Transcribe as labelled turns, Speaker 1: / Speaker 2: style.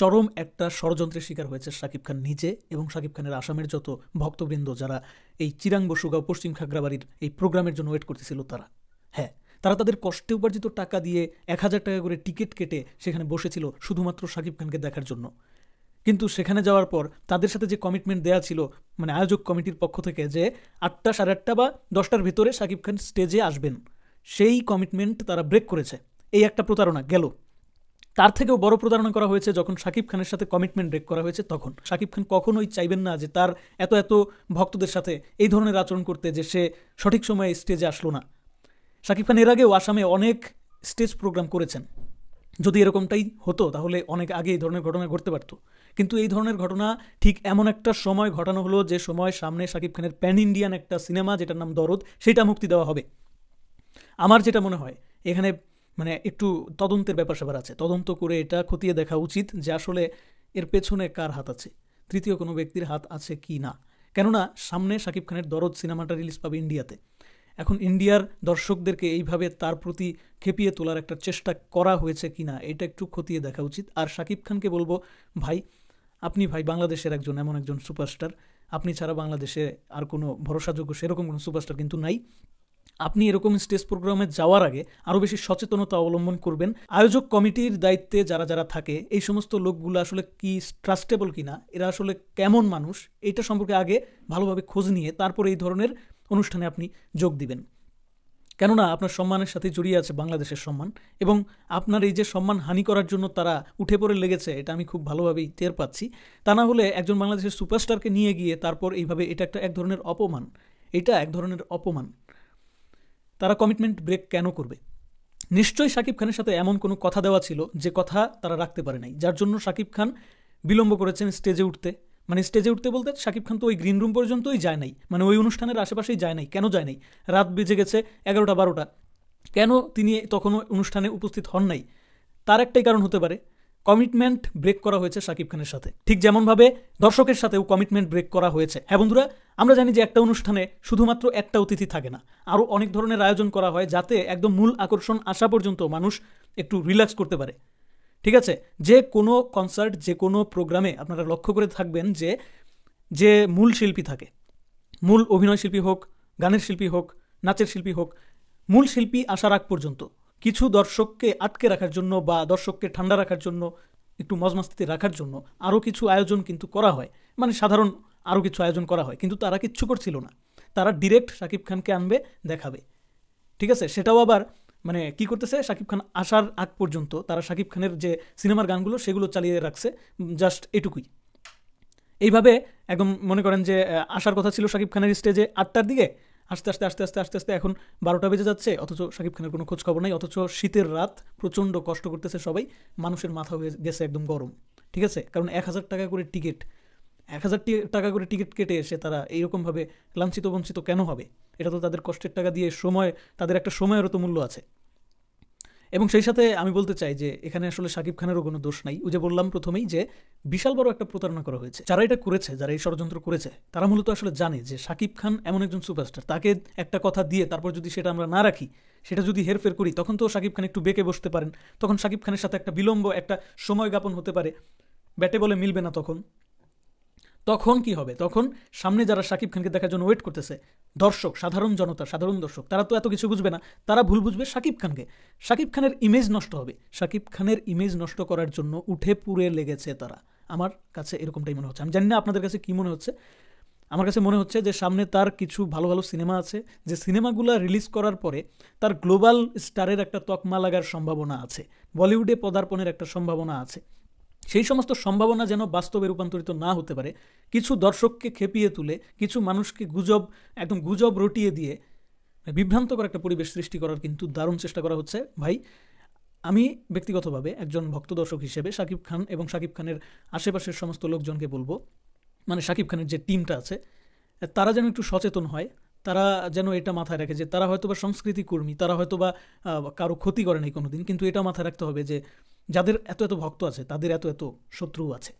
Speaker 1: চরম একটা ষড়যন্ত্রের শিকার হয়েছে শাকিব খান নিজে এবং শাকিব খানের আসামের যত ভক্তবৃন্দ যারা এই চিরাং বসুগাঁও পশ্চিম খাগড়াবাড়ির এই প্রোগ্রামের জন্য ওয়েট করতেছিল তারা হ্যাঁ তারা তাদের কষ্টে উপার্জিত টাকা দিয়ে এক হাজার টাকা করে টিকিট কেটে সেখানে বসেছিল শুধুমাত্র শাকিব খানকে দেখার জন্য কিন্তু সেখানে যাওয়ার পর তাদের সাথে যে কমিটমেন্ট দেওয়া ছিল মানে আয়োজক কমিটির পক্ষ থেকে যে আটটা সাড়ে আটটা বা দশটার ভিতরে শাকিব খান স্টেজে আসবেন সেই কমিটমেন্ট তারা ব্রেক করেছে এই একটা প্রতারণা গেল তার থেকেও বড় প্রতারণা করা হয়েছে যখন শাকিব খানের সাথে কমিটমেন্ট ব্রেক করা হয়েছে তখন শাকিব খান কখনোই চাইবেন না যে তার এত এত ভক্তদের সাথে এই ধরনের আচরণ করতে যে সে সঠিক সময়ে স্টেজে আসলো না শাকিব খান এর আগেও আসামে অনেক স্টেজ প্রোগ্রাম করেছেন যদি এরকমটাই হতো তাহলে অনেক আগে এই ধরনের ঘটনা ঘটতে পারত কিন্তু এই ধরনের ঘটনা ঠিক এমন একটা সময় ঘটানো হলো যে সময় সামনে শাকিব খানের প্যান ইন্ডিয়ান একটা সিনেমা যেটার নাম দরদ সেটা মুক্তি দেওয়া হবে আমার যেটা মনে হয় এখানে মানে একটু তদন্তের ব্যাপার স্যাপার আছে তদন্ত করে এটা খতিয়ে দেখা উচিত যে আসলে এর পেছনে কার হাত আছে তৃতীয় কোনো ব্যক্তির হাত আছে কি না কেননা সামনে শাকিব খানের দরদ সিনেমাটা রিলিজ পাবে ইন্ডিয়াতে এখন ইন্ডিয়ার দর্শকদেরকে এইভাবে তার প্রতি খেপিয়ে তোলার একটা চেষ্টা করা হয়েছে কি না এটা একটু খতিয়ে দেখা উচিত আর শাকিব খানকে বলবো ভাই আপনি ভাই বাংলাদেশের একজন এমন একজন সুপারস্টার আপনি ছাড়া বাংলাদেশে আর কোনো ভরসাযোগ্য সেরকম কোনো সুপারস্টার কিন্তু নাই আপনি এরকম স্টেজ প্রোগ্রামে যাওয়ার আগে আরও বেশি সচেতনতা অবলম্বন করবেন আয়োজক কমিটির দায়িত্বে যারা যারা থাকে এই সমস্ত লোকগুলো আসলে কি ট্রাস্টেবল কিনা এরা আসলে কেমন মানুষ এটা সম্পর্কে আগে ভালোভাবে খোঁজ নিয়ে তারপর এই ধরনের অনুষ্ঠানে আপনি যোগ দিবেন কেননা আপনার সম্মানের সাথে জড়িয়ে আছে বাংলাদেশের সম্মান এবং আপনার এই যে সম্মান হানি করার জন্য তারা উঠে পড়ে লেগেছে এটা আমি খুব ভালোভাবেই টের পাচ্ছি তা না হলে একজন বাংলাদেশের সুপারস্টারকে নিয়ে গিয়ে তারপর এইভাবে এটা একটা এক ধরনের অপমান এটা এক ধরনের অপমান তারা কমিটমেন্ট ব্রেক কেন করবে নিশ্চয়ই শাকিব খানের সাথে এমন কোনো কথা দেওয়া ছিল যে কথা তারা রাখতে পারে নাই যার জন্য সাকিব খান বিলম্ব করেছেন স্টেজে উঠতে মানে স্টেজে উঠতে বলতে শাকিব খান তো ওই গ্রিন রুম পর্যন্তই যায় নাই মানে ওই অনুষ্ঠানের আশেপাশেই যায় নাই কেন যায় নাই রাত বেজে গেছে এগারোটা বারোটা কেন তিনি তখনও অনুষ্ঠানে উপস্থিত হন নাই তার একটাই কারণ হতে পারে কমিটমেন্ট ব্রেক করা হয়েছে শাকিব খানের সাথে ঠিক যেমনভাবে দর্শকের সাথেও কমিটমেন্ট ব্রেক করা হয়েছে হ্যাঁ বন্ধুরা আমরা জানি যে একটা অনুষ্ঠানে শুধুমাত্র একটা অতিথি থাকে না আরও অনেক ধরনের আয়োজন করা হয় যাতে একদম মূল আকর্ষণ আসা পর্যন্ত মানুষ একটু রিল্যাক্স করতে পারে ঠিক আছে যে কোনো কনসার্ট যে কোনো প্রোগ্রামে আপনারা লক্ষ্য করে থাকবেন যে যে মূল শিল্পী থাকে মূল অভিনয় শিল্পী হোক গানের শিল্পী হোক নাচের শিল্পী হোক মূল শিল্পী আসার আগ পর্যন্ত কিছু দর্শককে আটকে রাখার জন্য বা দর্শককে ঠান্ডা রাখার জন্য একটু মজমাস্তিতে রাখার জন্য আরও কিছু আয়োজন কিন্তু করা হয় মানে সাধারণ আরও কিছু আয়োজন করা হয় কিন্তু তারা কিচ্ছু করছিল না তারা ডিরেক্ট শাকিব খানকে আনবে দেখাবে ঠিক আছে সেটাও আবার মানে কি করতেছে শাকিব খান আসার আগ পর্যন্ত তারা শাকিব খানের যে সিনেমার গানগুলো সেগুলো চালিয়ে রাখছে জাস্ট এটুকুই এইভাবে একদম মনে করেন যে আসার কথা ছিল শাকিব খানের স্টেজে আটটার দিকে আস্তে আস্তে আস্তে আস্তে আস্তে আস্তে এখন বারোটা বেজে যাচ্ছে অথচ শাকিব খানের কোনো খোঁজ খবর নাই অথচ শীতের রাত প্রচণ্ড কষ্ট করতেছে সবাই মানুষের মাথা হয়ে গেছে একদম গরম ঠিক আছে কারণ এক হাজার টাকা করে টিকিট এক হাজার টাকা করে টিকিট কেটে এসে তারা এইরকমভাবে লাঞ্ছিত বঞ্চিত কেন হবে এটা তো তাদের কষ্টের টাকা দিয়ে সময় তাদের একটা সময়েরও তো মূল্য আছে এবং সেই সাথে আমি বলতে চাই যে এখানে আসলে সাকিব খানেরও কোনো দোষ নাই ও যে বললাম প্রথমেই যে বিশাল বড় একটা প্রতারণা করা হয়েছে যারা এটা করেছে যারা এই ষড়যন্ত্র করেছে তারা মূলত আসলে জানে যে সাকিব খান এমন একজন সুপারস্টার তাকে একটা কথা দিয়ে তারপর যদি সেটা আমরা না রাখি সেটা যদি হেরফের করি তখন তো সাকিব খান একটু বেঁকে বসতে পারেন তখন সাকিব খানের সাথে একটা বিলম্ব একটা সময় জ্ঞাপন হতে পারে ব্যাটে বলে মিলবে না তখন তখন কি হবে তখন সামনে যারা শাকিব খানকে দেখার জন্য ওয়েট করতেছে দর্শক সাধারণ জনতা সাধারণ দর্শক তারা তো এত কিছু বুঝবে না তারা ভুল বুঝবে সাকিব খানকে শাকিব খানের ইমেজ নষ্ট হবে শাকিব খানের ইমেজ নষ্ট করার জন্য উঠে পুড়ে লেগেছে তারা আমার কাছে এরকমটাই মনে হচ্ছে আমি জানি না আপনাদের কাছে কি মনে হচ্ছে আমার কাছে মনে হচ্ছে যে সামনে তার কিছু ভালো ভালো সিনেমা আছে যে সিনেমাগুলো রিলিজ করার পরে তার গ্লোবাল স্টারের একটা তকমা লাগার সম্ভাবনা আছে বলিউডে পদার্পণের একটা সম্ভাবনা আছে সেই সমস্ত সম্ভাবনা যেন বাস্তবে রূপান্তরিত না হতে পারে কিছু দর্শককে খেপিয়ে তুলে কিছু মানুষকে গুজব একদম গুজব রটিয়ে দিয়ে বিভ্রান্তকর একটা পরিবেশ সৃষ্টি করার কিন্তু দারুণ চেষ্টা করা হচ্ছে ভাই আমি ব্যক্তিগতভাবে একজন ভক্ত দর্শক হিসেবে শাকিব খান এবং শাকিব খানের আশেপাশের সমস্ত লোকজনকে বলবো মানে শাকিব খানের যে টিমটা আছে তারা যেন একটু সচেতন হয় তারা যেন এটা মাথায় রাখে যে তারা হয়তো বা সংস্কৃতি কর্মী তারা হয়তো বা কারো ক্ষতি করে নাই কোনো দিন কিন্তু এটা মাথায় রাখতে হবে যে যাদের এত এত ভক্ত আছে তাদের এত এত শত্রুও আছে